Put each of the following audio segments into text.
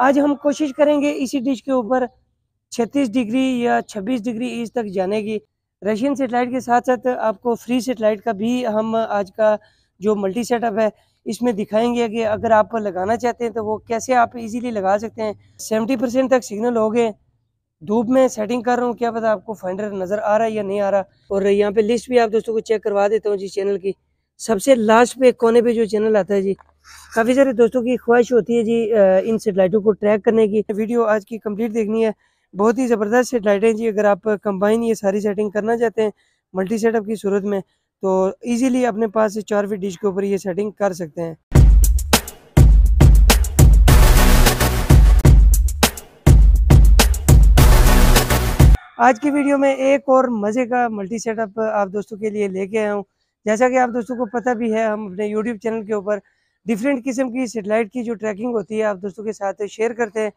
आज हम कोशिश करेंगे इसी डिश के ऊपर 36 डिग्री या 26 डिग्री ईस्ट तक जाने की रशियन सेटेलाइट के साथ साथ आपको फ्री सेटेलाइट का भी हम आज का जो मल्टी सेटअप है इसमें दिखाएंगे कि अगर आप लगाना चाहते हैं तो वो कैसे आप इजीली लगा सकते हैं 70 परसेंट तक सिग्नल हो गए धूप में सेटिंग कर रहा हूँ क्या पता आपको फाइंडर नज़र आ रहा है या नहीं आ रहा और यहाँ पे लिस्ट भी आप दोस्तों को चेक करवा देता हूँ जिस चैनल की सबसे लास्ट पे कोने पे जो चैनल आता है जी काफ़ी सारे दोस्तों की ख्वाहिश होती है जी इन सेटेलाइटों को ट्रैक करने की वीडियो आज की कंप्लीट देखनी है बहुत ही ज़बरदस्त सेटेलाइट सेटेलाइटें जी अगर आप कंबाइन ये सारी सेटिंग करना चाहते हैं मल्टी सेटअप की सूरत में तो इजीली अपने पास चार फीट डिश के ऊपर ये सेटिंग कर सकते हैं आज की वीडियो में एक और मज़े का मल्टी सेटअप आप दोस्तों के लिए लेके आया हूँ जैसा कि आप दोस्तों को पता भी है हम अपने यूट्यूब चैनल के ऊपर डिफरेंट किस्म की सेटेलाइट की जो ट्रैकिंग होती है आप दोस्तों के साथ शेयर करते हैं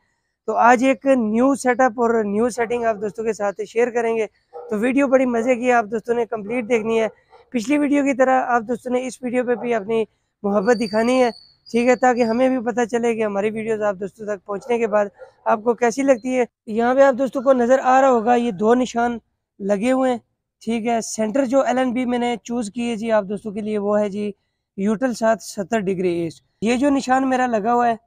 तो आज एक न्यू सेटअप और न्यू सेटिंग आप दोस्तों के साथ शेयर करेंगे तो वीडियो बड़ी मज़े की आप दोस्तों ने कम्प्लीट देखनी है पिछली वीडियो की तरह आप दोस्तों ने इस वीडियो पे भी अपनी मोहब्बत दिखानी है ठीक है ताकि हमें भी पता चले कि हमारी वीडियोस आप दोस्तों तक पहुंचने के बाद आपको कैसी लगती है यहाँ पे आप दोस्तों को नज़र आ रहा होगा ये दो निशान लगे हुए हैं ठीक है सेंटर जो एल मैंने चूज़ किए जी आप दोस्तों के लिए वो है जी यूटल साथ सत्तर डिग्री ईस्ट ये जो निशान मेरा लगा हुआ है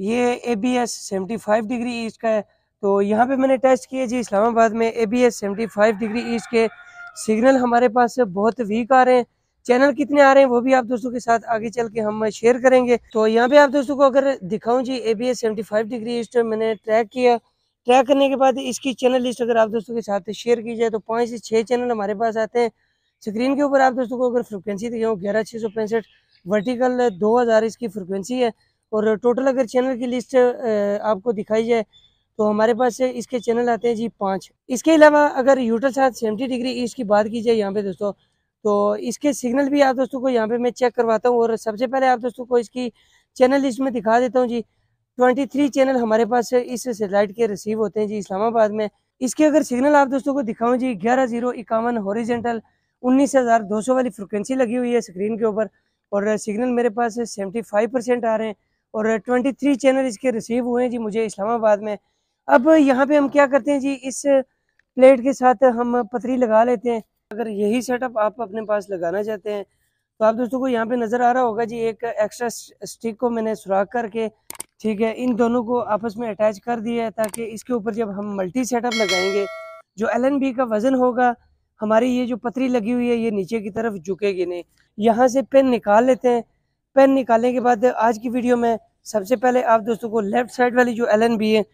ये A B S seventy five degree east का है तो यहाँ पे मैंने टेस्ट किया जी इस्लामाबाद में A B S seventy five degree east के सिग्नल हमारे पास बहुत वीक आ रहे हैं चैनल कितने आ रहे हैं वो भी आप दोस्तों के साथ आगे चल के हम शेयर करेंगे तो यहाँ पे आप दोस्तों को अगर दिखाऊं जी A B S seventy five degree east मैंने ट्रैक किया ट्रैक करने के बाद इसकी चैनल लिस्ट अगर आप दोस्तों के साथ शेयर की जाए तो पाँच से छः चैनल हमारे पास आते हैं स्क्रीन के ऊपर आप दोस्तों को अगर फ्रिक्वेंसी दिखाओ ग्यारह छः सौ पैंसठ वर्टिकल दो हज़ार इसकी फ्रिक्वेंसी है और टोटल अगर चैनल की लिस्ट आपको दिखाई जाए तो हमारे पास इसके चैनल आते हैं जी पाँच इसके अलावा अगर यूटर साथ सेवेंटी डिग्री ईस्ट की बात की जाए यहाँ पे दोस्तों तो इसके सिग्नल भी आप दोस्तों को यहाँ पे मैं चेक करवाता हूँ और सबसे पहले आप दोस्तों को इसकी चैनल लिस्ट में दिखा देता हूँ जी ट्वेंटी थ्री चैनल हमारे पास इस सेटेलाइट के रिसीव होते हैं जी इस्लामाबाद में इसके अगर सिग्नल आप दोस्तों को दिखाऊँ जी ग्यारह जीरो इक्यावन हॉरिजेंटल उन्नीस हज़ार दो सौ वाली फ्रिक्वेंसी लगी हुई है स्क्रीन के ऊपर और सिग्नल मेरे पास सेवेंटी फाइव परसेंट आ रहे हैं और ट्वेंटी थ्री चैनल इसके रिसीव हुए हैं जी मुझे इस्लामाबाद में अब यहाँ पे हम क्या करते हैं जी इस प्लेट के साथ हम पतरी लगा लेते हैं अगर यही सेटअप आप अपने पास लगाना चाहते हैं तो आप दोस्तों को यहाँ पे नज़र आ रहा होगा जी एक एक्स्ट्रा स्टिक को मैंने सुराख करके ठीक है इन दोनों को आपस में अटैच कर दिया है ताकि इसके ऊपर जब हम मल्टी सेटअप लगाएंगे जो एल का वज़न होगा हमारी ये जो पतरी लगी हुई है ये नीचे की तरफ झुकेगी नहीं यहाँ से पेन निकाल लेते हैं पेन निकालने के बाद आज की वीडियो में सबसे पहले आप दोस्तों को लेफ़्ट साइड वाली जो एल है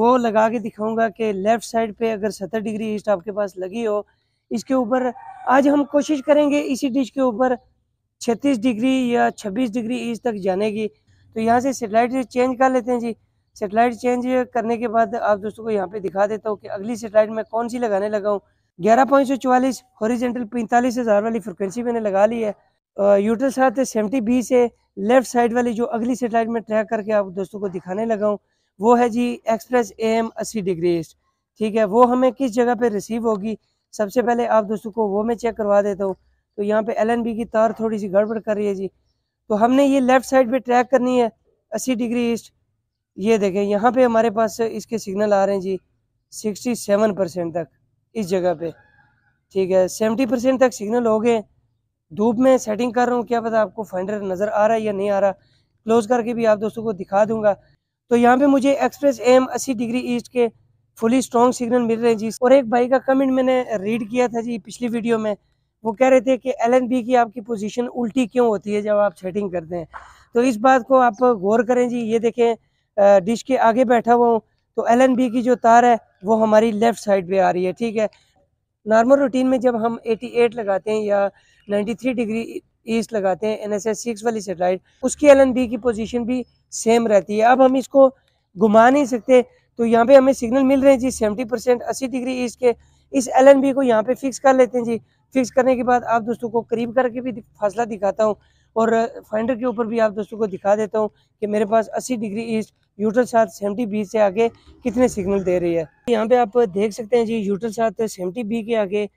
वो लगा के दिखाऊंगा कि लेफ़्ट साइड पे अगर सत्तर डिग्री ईस्ट आपके पास लगी हो इसके ऊपर आज हम कोशिश करेंगे इसी डिश के ऊपर छत्तीस डिग्री या छब्बीस डिग्री ईस्ट तक जाने की तो यहाँ से सेटेलाइट चेंज कर लेते हैं जी सेटेलाइट चेंज करने के बाद आप दोस्तों को यहाँ पे दिखा देता हूँ कि अगली सेटेलाइट में कौन सी लगाने लगा हूँ ग्यारह पॉइंट सौ चवालीस हॉरिजेंटल पैंतालीस हज़ार वाली फ्रिक्वेंसी मैंने लगा ली है यूटल साथ है सेवेंटी बी से लेफ्ट साइड वाली जो अगली सेटेलाइट में ट्रैक करके आप दोस्तों को दिखाने लगा हूँ वो है जी एक्सप्रेस ए एम अस्सी डिग्री ईस्ट ठीक है वो हमें किस जगह पे रिसीव होगी सबसे पहले आप दोस्तों को वो मैं चेक करवा देता हूँ तो यहाँ पे एल एन बी की तार थोड़ी सी गड़बड़ कर रही है जी तो हमने ये लेफ़्ट साइड पर ट्रैक करनी है अस्सी डिग्री ईस्ट ये देखें यहाँ पे हमारे पास इसके सिग्नल आ रहे हैं जी सिक्सटी सेवन परसेंट तक इस जगह पे ठीक है सेवेंटी परसेंट तक सिग्नल हो गए धूप में सेटिंग कर रहा हूँ क्या पता आपको फाइंडर नज़र आ रहा है या नहीं आ रहा क्लोज करके भी आप दोस्तों को दिखा दूंगा तो यहाँ पे मुझे एक्सप्रेस एम अस्सी डिग्री ईस्ट के फुली स्ट्रॉन्ग सिग्नल मिल रहे हैं जी और एक भाई का कमेंट मैंने रीड किया था जी पिछली वीडियो में वो कह रहे थे कि एल की आपकी पोजिशन उल्टी क्यों होती है जब आप सेटिंग करते हैं तो इस बात को आप गौर करें जी ये देखें डिश के आगे बैठा हुआ हूँ तो एल की जो तार है वो हमारी लेफ़्ट साइड पे आ रही है ठीक है नॉर्मल रूटीन में जब हम 88 लगाते हैं या 93 डिग्री ईस्ट लगाते हैं एन एस एस सिक्स वाली सेटेलाइट उसकी एल की पोजीशन भी सेम रहती है अब हम इसको घुमा नहीं सकते तो यहाँ पे हमें सिग्नल मिल रहे हैं जी सेवेंटी परसेंट अस्सी डिग्री ईस्ट के इस एल को यहाँ पे फिक्स कर लेते हैं जी फिक्स करने के बाद आप दोस्तों को करीब करके भी फासला दिखाता हूँ और फाइंडर के ऊपर भी आप दोस्तों को दिखा देता हूँ कि मेरे पास अस्सी डिग्री ईस्ट यूटल साथ सेवेंटी बी से आगे कितने सिग्नल दे रही है यहाँ पे आप देख सकते हैं जी यूटल साथ सेवेंटी बी के आगे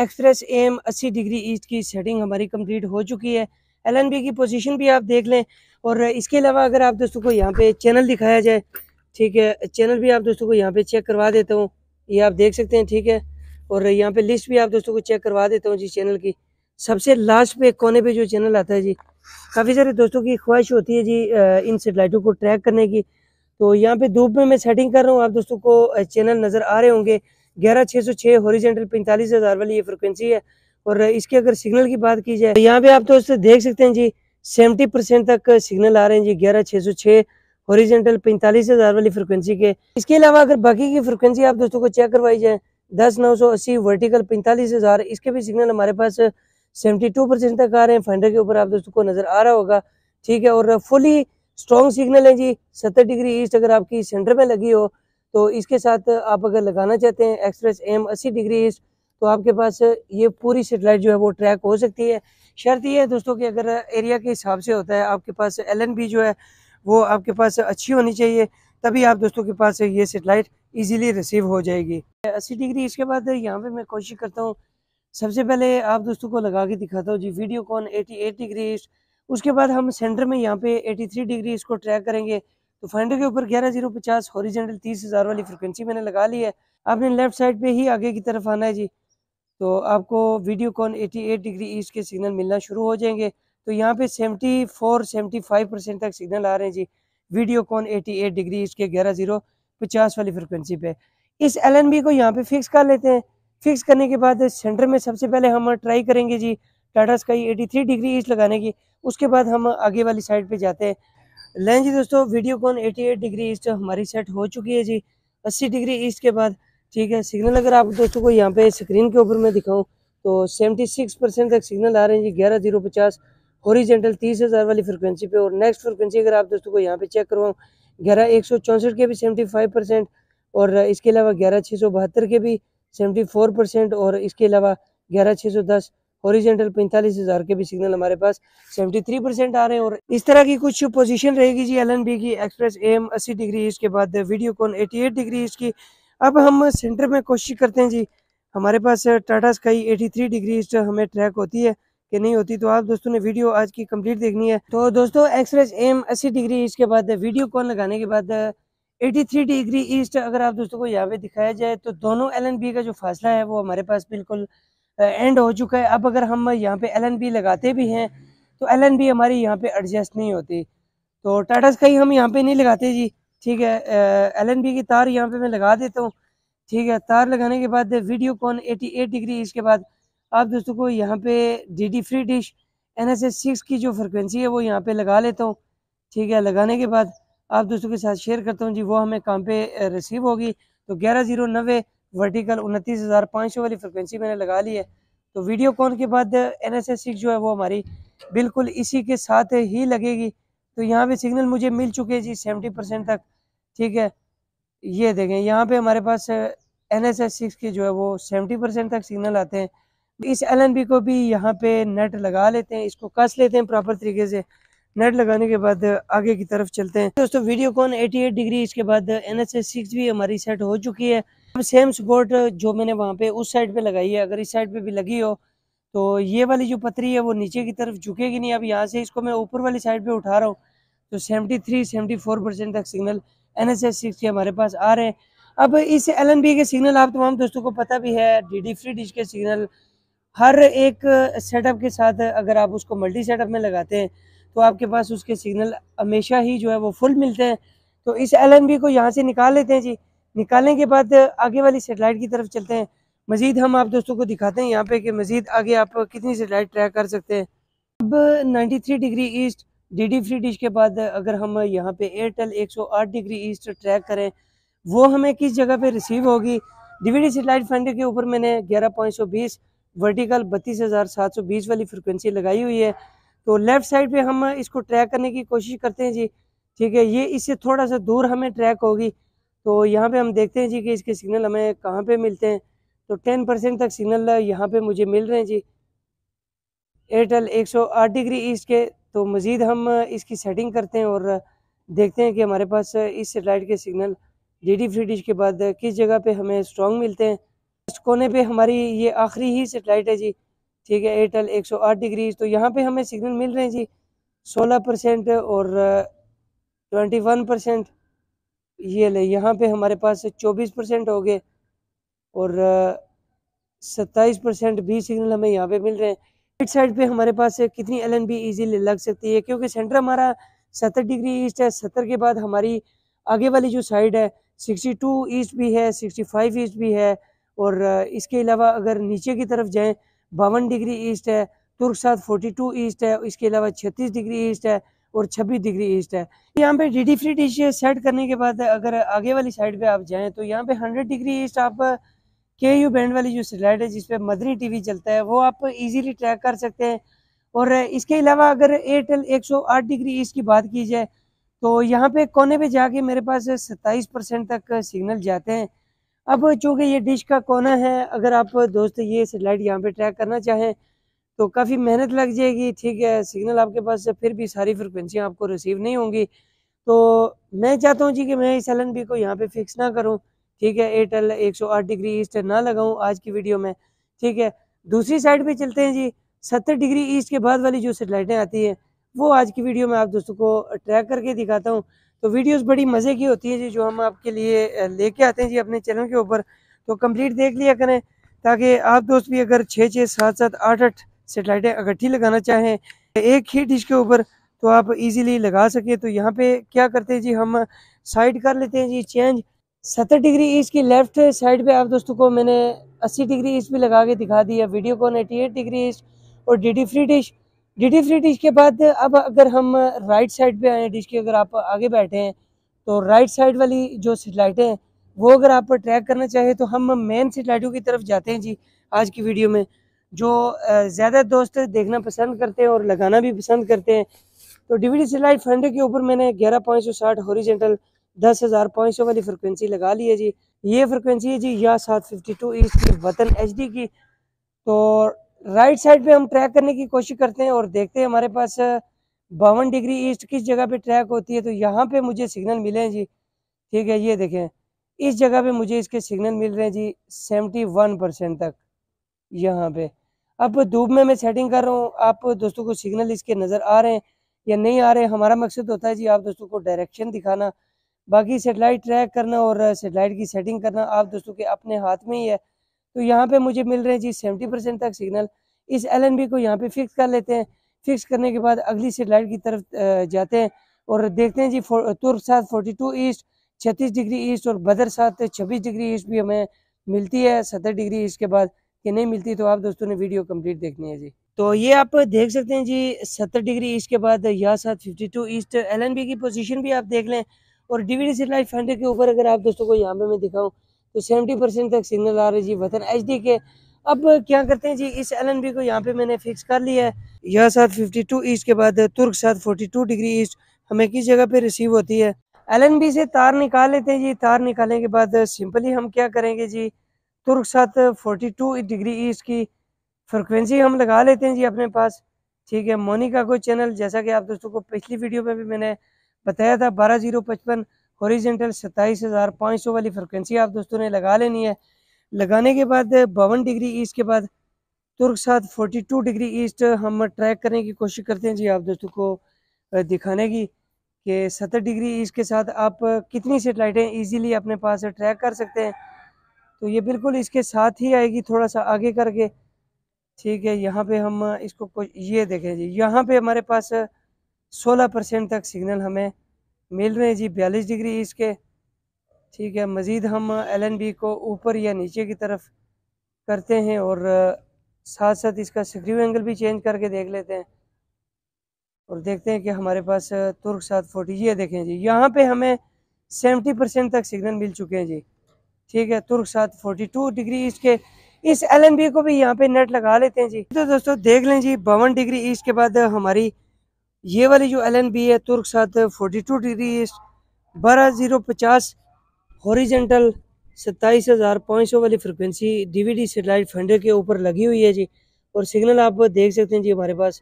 एक्सप्रेस एम अस्सी डिग्री ईस्ट की सेटिंग हमारी कंप्लीट हो चुकी है एल की पोजीशन भी आप देख लें और इसके अलावा अगर आप दोस्तों को यहाँ पे चैनल दिखाया जाए ठीक है चैनल भी आप दोस्तों को यहाँ पे चेक करवा देता हूँ ये आप देख सकते हैं ठीक है और यहाँ पे लिस्ट भी आप दोस्तों को चेक करवा देता हूँ जी चैनल की सबसे लास्ट में कोने पे जो चैनल आता है जी काफ़ी सारे दोस्तों की ख्वाहिश होती है जी इन सेटेलाइटों को ट्रैक करने की तो यहाँ पे धूप में मैं सेटिंग कर रहा हूँ आप दोस्तों को चैनल नज़र आ रहे होंगे ग्यारह छः सौ छः हॉरिजेंटल पैंतालीस हज़ार वाली ये फ्रिक्वेंसी है और इसके अगर सिग्नल की बात की जाए तो यहाँ पे आप दोस्त देख सकते हैं जी सेवेंटी परसेंट तक सिग्नल आ रहे हैं जी ग्यारह छः सौ छः हॉरिजेंटल पैंतालीस हज़ार वाली फ्रिक्वेंसी के इसके अलावा अगर बाकी की फ्रिक्वेंसी आप दोस्तों को चेक करवाई जाए दस नौ सौ अस्सी वर्टिकल पैंतालीस हज़ार इसके भी सिग्नल हमारे पास सेवेंटी टू परसेंट तक आ रहे हैं फाइंडर के ऊपर आप दोस्तों को नजर आ रहा होगा ठीक है और फुली स्ट्रॉन्ग सिग्नल है जी सत्तर डिग्री ईस्ट अगर आपकी सेंटर में लगी हो तो इसके साथ आप अगर लगाना चाहते हैं एक्सप्रेस एम अस्सी डिग्री ईस्ट तो आपके पास ये पूरी सेटेलाइट जो है वो ट्रैक हो सकती है शर्त ये है दोस्तों कि अगर एरिया के हिसाब से होता है आपके पास एल जो है वो आपके पास अच्छी होनी चाहिए तभी आप दोस्तों के पास ये सेटेलाइट इजीली रिसीव हो जाएगी अस्सी डिग्री इसके बाद यहाँ पे मैं कोशिश करता हूँ सबसे पहले आप दोस्तों को लगा के दिखाता हूँ जी Videocon eighty degree east उसके बाद हम सेंटर में यहाँ पे 83 डिग्री इसको ट्रैक करेंगे तो फाइंडर के ऊपर ग्यारह जीरो पचास हॉरिजेंटल तीस हज़ार वाली फ्रिक्वेंसी मैंने लगा ली है आपने लेफ्ट साइड पे ही आगे की तरफ आना है जी तो आपको Videocon eight degree east के सिग्नल मिलना शुरू हो जाएंगे तो यहाँ पे सेवेंटी फाइव परसेंट तक सिग्नल आ रहे हैं जी Videocon eight degree east के ग्यारह जीरो पचास वाली फ्रिक्वेंसी पे इस एल को यहाँ पे फिक्स कर लेते हैं फिक्स करने के बाद सेंटर में सबसे पहले हम ट्राई करेंगे जी टाटा स्काई 83 डिग्री ईस्ट लगाने की उसके बाद हम आगे वाली साइड पे जाते हैं लें जी दोस्तों वीडियोकॉन 88 डिग्री ईस्ट हमारी सेट हो चुकी है जी 80 डिग्री ईस्ट के बाद ठीक है सिग्नल अगर आप दोस्तों को यहाँ पे स्क्रीन के ऊपर मैं दिखाऊँ तो 76 परसेंट तक सिग्नल आ रहे हैं जी ग्यारह जीरो पचास हॉरिजेंटल तीस हज़ार वाली फ्रिक्वेंसी पे और नेक्स्ट फ्रिक्वेंसी अगर आप दोस्तों को यहाँ पे चेक करवाऊँ ग्यारह एक सौ चौंसठ के भी सेवेंटी फाइव परसेंट और इसके अलावा ग्यारह छः सौ बहत्तर के भी सेवेंटी फोर परसेंट और इसके अलावा ग्यारह छः सौ दस औरिजेंटल पैंतालीस हज़ार के भी सिग्नल हमारे पास सेवेंटी थ्री परसेंट आ रहे हैं और इस तरह की कुछ पोजीशन रहेगी जी एल एन बी की एक्सप्रेस एम अस्सी डिग्री इसके बाद Videocon eighty eight degree इसकी अब हम सेंटर में कोशिश करते हैं जी हमारे पास Tata sky eighty three degree हमें ट्रैक होती है कि नहीं होती तो आप दोस्तों ने वीडियो आज की कंप्लीट देखनी है तो दोस्तों एक्सप्रेस एम अस्सी डिग्री इसके बाद वीडियो कॉन लगाने के बाद 83 डिग्री ईस्ट अगर आप दोस्तों को यहाँ पे दिखाया जाए तो दोनों एल का जो फासला है वो हमारे पास बिल्कुल एंड हो चुका है अब अगर हम यहाँ पे एल लगाते भी हैं तो एल हमारी यहाँ पे एडजस्ट नहीं होती तो टाटा स्काई हम यहाँ पे नहीं लगाते जी ठीक है एल की तार यहाँ पे मैं लगा देता हूँ ठीक है तार लगाने के बाद Videocon eighty degree east के बाद आप दोस्तों को यहाँ पे D D free dish N S six की जो फ्रिक्वेंसी है वो यहाँ पे लगा लेता हूँ ठीक है लगाने के बाद आप दोस्तों के साथ शेयर करता हूँ जी वो हमें काम पे रिसीव होगी तो ग्यारह जीरो नब्बे वर्टिकल उनतीस हज़ार पाँच सौ वाली फ्रिक्वेंसी मैंने लगा ली है तो वीडियो कॉल के बाद एन एस एस सिक्स जो है वो हमारी बिल्कुल इसी के साथ ही लगेगी तो यहाँ पे सिग्नल मुझे मिल चुके जी सेवेंटी परसेंट तक ठीक है ये देखें यहाँ पे हमारे पास एन एस एस सिक्स के जो है वो सेवेंटी परसेंट तक सिग्नल आते हैं इस एल एन बी को भी यहाँ पे नेट लगा लेते हैं इसको कस लेते हैं प्रॉपर तरीके से नेट लगाने के बाद आगे की तरफ चलते हैं दोस्तों वीडियो कॉन एटी डिग्री इसके बाद एन एस भी हमारी सेट हो चुकी है अब सेम सपोर्ट जो मैंने वहाँ पे उस साइड पे लगाई है अगर इस साइड पे भी लगी हो तो ये वाली जो पतरी है वो नीचे की तरफ झुकेगी नहीं अब यहाँ से इसको मैं ऊपर वाली साइड पर उठा रहा हूँ तो सेवेंटी फोर परसेंट तक signal N S S six के हमारे पास आ रहे हैं अब इस एल एन बी के सिग्नल आप तमाम दोस्तों को पता भी है डी डी फ्री डिश के सिग्नल हर एक सेटअप के साथ अगर आप उसको मल्टी सेटअप में लगाते हैं तो आपके पास उसके सिग्नल हमेशा ही जो है वो फुल मिलते हैं तो इस एल को यहाँ से निकाल लेते हैं जी निकालने के बाद आगे वाली सेटेलाइट की तरफ चलते हैं मज़ीद हम आप दोस्तों को दिखाते हैं यहाँ पे कि मज़ीद आगे आप कितनी सेटेलाइट ट्रैक कर सकते हैं अब 93 degree east DD free dish के बाद अगर हम यहाँ पे एयरटेल 108 डिग्री ईस्ट ट्रैक करें वो हमें किस जगह पे रिसीव होगी डीवीडी सेटेलाइट फंड के ऊपर मैंने ग्यारह वर्टिकल बत्तीस वाली फ्रिक्वेंसी लगाई हुई है तो लेफ़्ट साइड पे हम इसको ट्रैक करने की कोशिश करते हैं जी ठीक है ये इससे थोड़ा सा दूर हमें ट्रैक होगी तो यहाँ पे हम देखते हैं जी कि इसके सिग्नल हमें कहाँ पे मिलते हैं तो टेन परसेंट तक सिग्नल यहाँ पे मुझे मिल रहे हैं जी एयरटेल 108 डिग्री ईस्ट के तो मज़ीद हम इसकी सेटिंग करते हैं और देखते हैं कि हमारे पास इस सेटेलाइट के सिग्नल डी फ्री डिश के बाद किस जगह पर हमें स्ट्रॉन्ग मिलते हैं कोने पर हमारी ये आखिरी ही सेटेलाइट है जी ठीक है एयरटेल 108 डिग्री तो यहाँ पे हमें सिग्नल मिल रहे हैं जी 16 परसेंट और 21 परसेंट ये ले यहाँ पे हमारे पास 24 परसेंट हो गए और सत्ताईस परसेंट भी सिग्नल हमें यहाँ पे मिल रहे हैं राइट साइड पे हमारे पास कितनी एल एन बी ईजीली लग सकती है क्योंकि सेंटर हमारा सत्तर डिग्री ईस्ट है सत्तर के बाद हमारी आगे वाली जो साइड है सिक्सटी टू ईस्ट भी है सिक्सटी फाइव ईस्ट भी है और इसके अलावा अगर नीचे की तरफ जाएँ बावन डिग्री ईस्ट है फोर्टी 42 ईस्ट है इसके अलावा 36 डिग्री ईस्ट है और 26 डिग्री ईस्ट है यहाँ पे D D free dish set करने के बाद अगर आगे वाली साइड पे आप जाएं तो यहाँ पे 100 डिग्री ईस्ट आप के यू बैंड वाली जो सेटेलाइट है जिसपे मदरी टीवी चलता है वो आप इजीली ट्रैक कर सकते हैं और इसके अलावा अगर एयरटेल आठ डिग्री ईस्ट की बात की जाए तो यहाँ पे कोने पर जाके मेरे पास सत्ताईस परसेंट तक सिग्नल जाते हैं अब चूँकि ये डिश का कोना है अगर आप दोस्त ये सेटेलाइट यहाँ पे ट्रैक करना चाहें तो काफ़ी मेहनत लग जाएगी ठीक है सिग्नल आपके पास से फिर भी सारी फ्रिक्वेंसियाँ आपको रिसीव नहीं होंगी तो मैं चाहता हूँ जी कि मैं इस एल को यहाँ पे फिक्स ना करूँ ठीक है एयरटेल 108 डिग्री ईस्ट ना लगाऊँ आज की वीडियो में ठीक है दूसरी साइड पे चलते हैं जी सत्तर डिग्री ईस्ट के बाद वाली जो सेटेलाइटें आती हैं वो आज की वीडियो में आप दोस्तों को ट्रैक करके दिखाता हूँ तो वीडियोस बड़ी मज़े की होती है जी जो हम आपके लिए लेके आते हैं जी अपने चैनल के ऊपर तो कंप्लीट देख लिया करें ताकि आप दोस्त भी अगर छः छः सात सात आठ आठ सेटेलाइटें इकट्ठी लगाना चाहें एक ही डिश के ऊपर तो आप इजीली लगा सके तो यहाँ पे क्या करते हैं जी हम साइड कर लेते हैं जी चेंज सत्तर डिग्री इसकी लेफ्ट साइड पर आप दोस्तों को मैंने अस्सी डिग्री इस भी लगा के दिखा दिया Videocon eighty eight degree इस और D D free dish D free dish के बाद अब अगर हम राइट साइड पे आए डिश के अगर आप आगे बैठे हैं तो राइट साइड वाली जो सिटलाइटें हैं वो अगर आप ट्रैक करना चाहें तो हम मेन सिटलाइटों की तरफ जाते हैं जी आज की वीडियो में जो ज़्यादा दोस्त देखना पसंद करते हैं और लगाना भी पसंद करते हैं तो डीवीडी सिटलाइट फंडे के ऊपर मैंने ग्यारह पाँच सौ साठ हॉरिजेंटल दस हज़ार पाँच सौ वाली फ्रिक्वेंसी लगा ली है जी ये फ्रिक्वेंसी है जी या सात फिफ्टी टू ईस्ट की वतन एच डी की तो राइट साइड पे हम ट्रैक करने की कोशिश करते हैं और देखते हैं हमारे पास बावन डिग्री ईस्ट किस जगह पे ट्रैक होती है तो यहाँ पे मुझे सिग्नल मिले हैं जी ठीक है ये देखें इस जगह पे मुझे इसके सिग्नल मिल रहे हैं जी सेवेंटी वन परसेंट तक यहाँ पे अब धूप में मैं सेटिंग कर रहा हूँ आप दोस्तों को सिग्नल इसके नज़र आ रहे हैं या नहीं आ रहे हमारा मकसद होता है जी आप दोस्तों को डायरेक्शन दिखाना बाकी सेटेलाइट ट्रैक करना और सेटेलाइट की सेटिंग करना आप दोस्तों के अपने हाथ में ही है तो यहाँ पे मुझे मिल रहे हैं जी सेवेंटी परसेंट तक सिग्नल इस एल को यहाँ पे फिक्स कर लेते हैं फिक्स करने के बाद अगली सेटेलाइट की तरफ जाते हैं और देखते हैं जी Turksat forty two east छत्तीस डिग्री ईस्ट और बदर साथ छब्बीस डिग्री ईस्ट भी हमें मिलती है सत्तर डिग्री ईस्ट के बाद कि नहीं मिलती तो आप दोस्तों ने वीडियो कम्प्लीट देखनी है जी तो ये आप देख सकते हैं जी सत्तर डिग्री ईस्ट के बाद या साथ फिफ्टी टू ईस्ट एल की पोजिशन भी आप देख लें और डिविडी सेटेलाइट फाइंडर के ऊपर अगर आप दोस्तों को यहाँ पे मैं दिखाऊँ तो सेवेंटी परसेंट तक सिग्नल आ रहे जी वतन एच डी के अब क्या करते हैं जी इस एल बी को यहाँ पे मैंने फिक्स कर लिया है यह साथ फिफ्टी टू ईस्ट के बाद Turksat forty two degree east हमें किस जगह पे रिसीव होती है एल बी से तार निकाल लेते हैं जी तार निकालने के बाद सिंपली हम क्या करेंगे जी Turksat forty two degree east की फ्रिक्वेंसी हम लगा लेते हैं जी अपने पास ठीक है मोनिका को चैनल जैसा कि आप दोस्तों को पिछली वीडियो में भी मैंने बताया था बारह जीरो पचपन औरिजेंटल सत्ताईस हज़ार पाँच सौ वाली फ्रिक्वेंसी आप दोस्तों ने लगा लेनी है लगाने के बाद बावन डिग्री ईस्ट के बाद Turksat forty two degree east हम ट्रैक करने की कोशिश करते हैं जी आप दोस्तों को दिखाने की कि सत्तर डिग्री ईस्ट के साथ आप कितनी सेटेलाइटें ईजीली अपने पास ट्रैक कर सकते हैं तो ये बिल्कुल इसके साथ ही आएगी थोड़ा सा आगे करके ठीक है यहाँ पे हम इसको ये देखें जी यहाँ पे हमारे पास सोलह परसेंट तक सिग्नल हमें मिल में जी बयालीस डिग्री इसके ठीक है मज़ीद हम एल को ऊपर या नीचे की तरफ करते हैं और साथ साथ इसका स्क्रू एंगल भी चेंज करके देख लेते हैं और देखते हैं कि हमारे पास तुर्क साथ फोर्टी ये देखें जी यहाँ पे हमें सेवेंटी परसेंट तक सिग्नल मिल चुके हैं जी ठीक है Turksat forty two degree इसके इस एल को भी यहाँ पे नेट लगा लेते हैं जी तो दोस्तों देख लें जी बावन डिग्री ईस्ट के बाद हमारी ये वाली जो एल एन बी है Turksat forty two degree east बारह ज़ीरो पचास हॉरीजेंटल सत्ताईस हज़ार पाँच सौ वाली frequency D V D satellite फंडर के ऊपर लगी हुई है जी और सिग्नल आप देख सकते हैं जी हमारे पास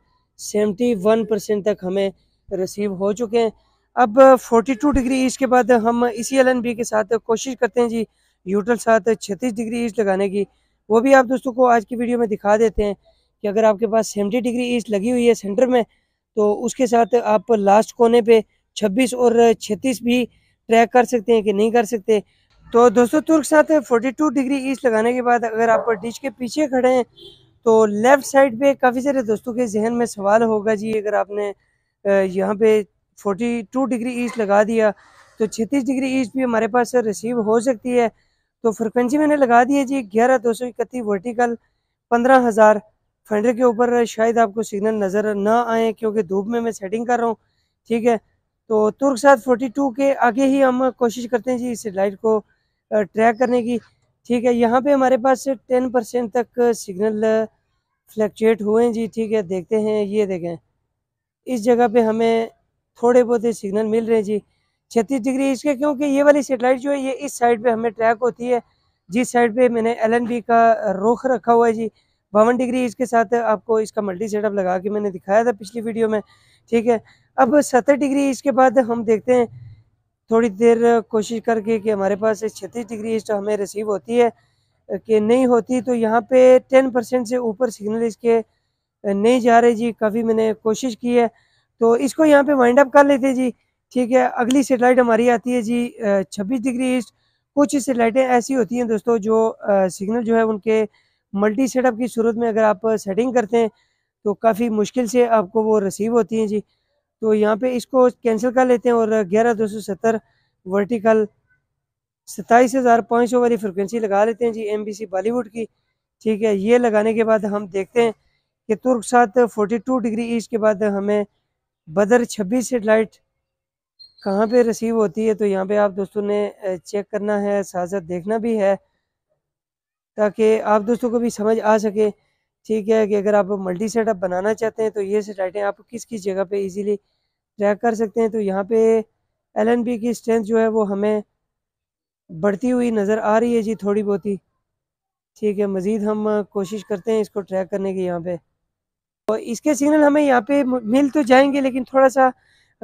सेवेंटी वन परसेंट तक हमें रिसीव हो चुके हैं अब फोर्टी टू डिग्री ईस्ट के बाद हम इसी एल के साथ कोशिश करते हैं जी यूटल साथ छत्तीस डिग्री ईस्ट लगाने की वो भी आप दोस्तों को आज की वीडियो में दिखा देते हैं कि अगर आपके पास सेवेंटी डिग्री ईस्ट लगी हुई है सेंटर में तो उसके साथ आप लास्ट कोने पे 26 और 36 भी ट्रैक कर सकते हैं कि नहीं कर सकते तो दोस्तों तुर्क साथ 42 डिग्री ईस्ट लगाने के बाद अगर आप डिश के पीछे खड़े हैं तो लेफ़्ट साइड पे काफ़ी सारे दोस्तों के जहन में सवाल होगा जी अगर आपने यहाँ पे 42 डिग्री ईस्ट लगा दिया तो 36 डिग्री ईस्ट भी हमारे पास रिसीव हो सकती है तो फ्रिक्वेंसी मैंने लगा दी है जी ग्यारह दो सौ इकतीस वर्टिकल पंद्रह हज़ार फेंडर के ऊपर शायद आपको सिग्नल नज़र ना आए क्योंकि धूप में मैं सेटिंग कर रहा हूँ ठीक है तो तुर्क साथ 42 टू के आगे ही हम कोशिश करते हैं जी इस लाइट को ट्रैक करने की ठीक है यहाँ पे हमारे पास टेन परसेंट तक सिग्नल फ्लैक्चुएट हुए हैं जी ठीक है देखते हैं ये देखें इस जगह पे हमें थोड़े बहुत सिग्नल मिल रहे हैं जी छत्तीस डिग्री इसके क्योंकि ये वाली सेटेलाइट जो है ये इस साइड पर हमें ट्रैक होती है जिस साइड पर मैंने एल का रुख रखा हुआ है जी बावन डिग्री इसके साथ आपको इसका मल्टी सेटअप लगा के मैंने दिखाया था पिछली वीडियो में ठीक है अब सत्तर डिग्री इसके बाद हम देखते हैं थोड़ी देर कोशिश करके कि हमारे पास छत्तीस डिग्री ईस्ट हमें रिसीव होती है कि नहीं होती तो यहाँ पे टेन परसेंट से ऊपर सिग्नल इसके नहीं जा रहे जी काफ़ी मैंने कोशिश की है तो इसको यहाँ पे वाइंड अप कर लेते जी ठीक है अगली सेटेलाइट हमारी आती है जी छब्बीस डिग्री ईस्ट कुछ सेटेलाइटें ऐसी होती हैं दोस्तों जो सिग्नल जो है उनके मल्टी सेटअप की सूरत में अगर आप सेटिंग करते हैं तो काफ़ी मुश्किल से आपको वो रिसीव होती हैं जी तो यहाँ पे इसको कैंसिल कर लेते हैं और ग्यारह दो सौ सत्तर वर्टिकल सत्ताईस हज़ार पाँच सौ वाली फ्रिक्वेंसी लगा लेते हैं जी एम बी सी बॉलीवुड की ठीक है ये लगाने के बाद हम देखते हैं कि तुर्क Turksat forty two degree east के बाद हमें बदर छब्बीस सेट लाइट कहाँ पे रिसीव होती है तो यहाँ पे आप दोस्तों ने चेक करना है साथ साथ देखना भी है ताकि आप दोस्तों को भी समझ आ सके ठीक है कि अगर आप मल्टी सेटअप बनाना चाहते हैं तो ये सेटाइटें आप किस किस जगह पे इजीली ट्रैक कर सकते हैं तो यहाँ पे एलएनबी की स्ट्रेंथ जो है वो हमें बढ़ती हुई नज़र आ रही है जी थोड़ी बहुत ही ठीक है मज़ीद हम कोशिश करते हैं इसको ट्रैक करने की यहाँ पे और इसके सिग्नल हमें यहाँ पे मिल तो जाएंगे लेकिन थोड़ा सा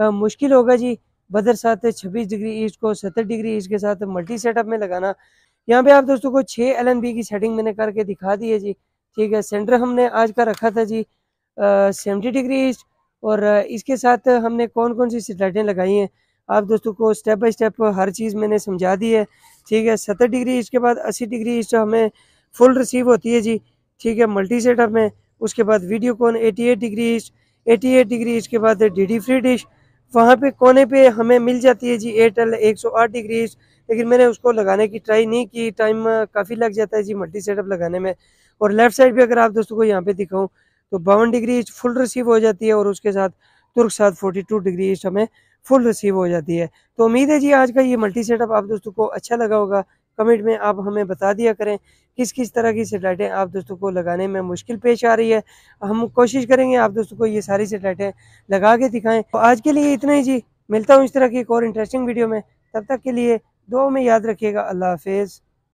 आ, मुश्किल होगा जी बदर साथ छब्बीस डिग्री ईस्ट को सत्तर डिग्री ईस्ट के साथ मल्टी सेटअप में लगाना यहाँ पे आप दोस्तों को छः एल की सेटिंग मैंने करके दिखा दी है जी ठीक है सेंटर हमने आज का रखा था जी सेवेंटी डिग्री ईस्ट और इसके साथ हमने कौन कौन सी स्लाइडें लगाई हैं आप दोस्तों को स्टेप बाय स्टेप हर चीज़ मैंने समझा दी है ठीक है सत्तर डिग्री ईस्ट के बाद अस्सी डिग्री ईस्ट हमें फुल रिसीव होती है जी ठीक है मल्टी सेटअप में उसके बाद Videocon eighty eight degree east eighty eight degree east के बाद डी डी फ्री डिश वहाँ पे कोने पे हमें मिल जाती है जी एयरटेल 108 डिग्री लेकिन मैंने उसको लगाने की ट्राई नहीं की टाइम काफ़ी लग जाता है जी मल्टी सेटअप लगाने में और लेफ्ट साइड भी अगर आप दोस्तों को यहाँ पे दिखाऊँ तो बावन डिग्री फुल रिसीव हो जाती है और उसके साथ तुर्क साथ फोर्टी टू हमें फुल रिसीव हो जाती है तो उम्मीद है जी आज का ये मल्टी सेटअप आप दोस्तों को अच्छा लगा होगा कमेंट में आप हमें बता दिया करें किस किस तरह की सेटेलाइटें आप दोस्तों को लगाने में मुश्किल पेश आ रही है हम कोशिश करेंगे आप दोस्तों को ये सारी सेटेलाइटें लगा के दिखाएं तो आज के लिए इतना ही जी मिलता हूँ इस तरह की एक और इंटरेस्टिंग वीडियो में तब तक के लिए दो में याद रखिएगा अल्लाह हाफिज़